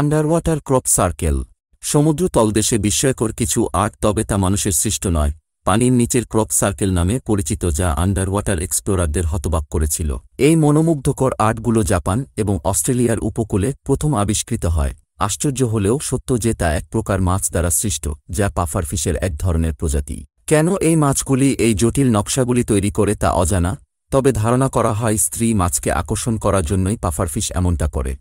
underwater crop circle সমুদ্র তলদেশে বিস্ময়কর কিছু আর্ট তবে তা মানুষের সৃষ্ট নয় পানির নিচের ক্রপ সার্কেল নামে পরিচিত যা আন্ডার ওয়াটার এক্সপ্লোরারদের হতবাক করেছিল এই মনোমুগ্ধকর আর্টগুলো জাপান এবং অস্ট্রেলিয়ার উপকূলে প্রথম আবিষ্কৃত হয় আশ্চর্য হলেও সত্য যে তা এক প্রকার মাছ দ্বারা সৃষ্ট যা পাফারফিশের এক ধরনের প্রজাতি কেন এই মাছগুলি এই জটিল নকশাগুলি তৈরি করে তা অজানা তবে ধারণা করা হয় স্ত্রী মাছকে আকর্ষণ করার জন্যই পাফারফিশ এমনটা করে